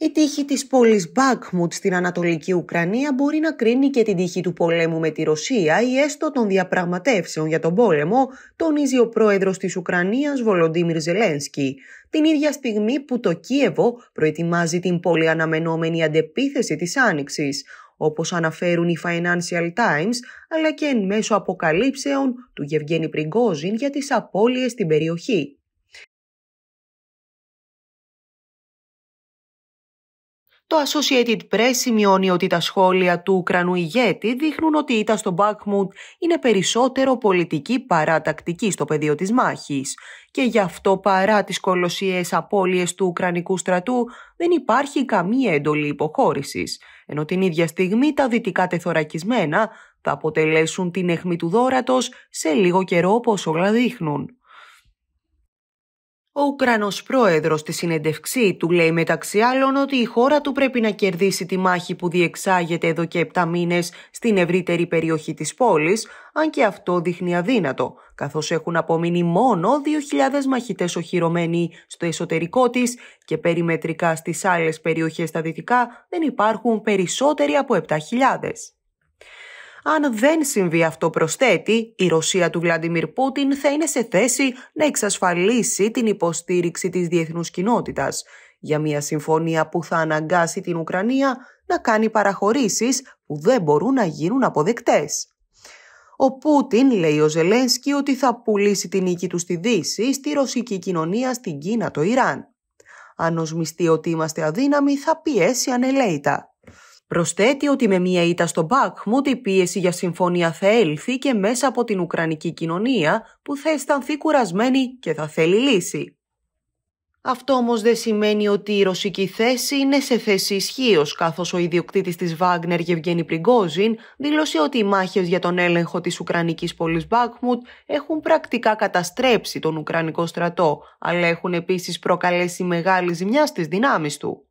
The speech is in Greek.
Η τύχη της πόλης Μπάκμουτ στην Ανατολική Ουκρανία μπορεί να κρίνει και την τύχη του πολέμου με τη Ρωσία ή έστω των διαπραγματεύσεων για τον πόλεμο, τονίζει ο πρόεδρος της Ουκρανίας Βολοντίμιρ Ζελένσκι. Την ίδια στιγμή που το Κίεβο προετοιμάζει την πολύ αναμενόμενη αντεπίθεση της Άνοιξης, όπως αναφέρουν οι Financial Times, αλλά και εν μέσω αποκαλύψεων του Γευγένη Πριγκόζιν για τις απώλειες στην περιοχή. Το Associated Press σημειώνει ότι τα σχόλια του Ουκρανού ηγέτη δείχνουν ότι η ήττα στο Μπάκμουντ είναι περισσότερο πολιτική παρά τακτική στο πεδίο της μάχης και γι' αυτό παρά τις κολοσσίες απώλειες του Ουκρανικού στρατού δεν υπάρχει καμία εντολή υποχώρησης, ενώ την ίδια στιγμή τα δυτικά τεθωρακισμένα θα αποτελέσουν την αιχμή του δόρατος σε λίγο καιρό όπως όλα δείχνουν. Ο Ουκρανός πρόεδρος στη συνεντευξή του λέει μεταξύ άλλων ότι η χώρα του πρέπει να κερδίσει τη μάχη που διεξάγεται εδώ και 7 μήνες στην ευρύτερη περιοχή της πόλης, αν και αυτό δείχνει αδύνατο, καθώς έχουν απομείνει μόνο 2.000 μαχητές οχυρωμένοι στο εσωτερικό της και περιμετρικά στις άλλες περιοχές στα δυτικά δεν υπάρχουν περισσότεροι από 7.000. Αν δεν συμβεί αυτό, προσθέτει, η Ρωσία του Βλαντιμίρ Πούτιν θα είναι σε θέση να εξασφαλίσει την υποστήριξη της διεθνούς κοινότητας για μια συμφωνία που θα αναγκάσει την Ουκρανία να κάνει παραχωρήσεις που δεν μπορούν να γίνουν αποδεκτές. Ο Πούτιν λέει ο Ζελένσκι ότι θα πουλήσει την νίκη του στη Δύση, στη ρωσική κοινωνία, στην Κίνα, το Ιράν. Αν οσμιστεί ότι είμαστε αδύναμοι θα πιέσει ανελέητα. Προσθέτει ότι με μία ήττα στο Μπάκχμουτ η πίεση για συμφωνία θα έλθει και μέσα από την Ουκρανική κοινωνία που θα αισθανθεί κουρασμένη και θα θέλει λύση. Αυτό όμως δεν σημαίνει ότι η ρωσική θέση είναι σε θέση ισχύως, καθώς ο ιδιοκτήτης της Βάγκνερ Γευγένη Πριγκόζιν δήλωσε ότι οι μάχες για τον έλεγχο της Ουκρανικής πόλης Μπάκμουτ έχουν πρακτικά καταστρέψει τον Ουκρανικό στρατό, αλλά έχουν επίσης προκαλέσει μεγάλη ζημιά στις δυνάμεις του.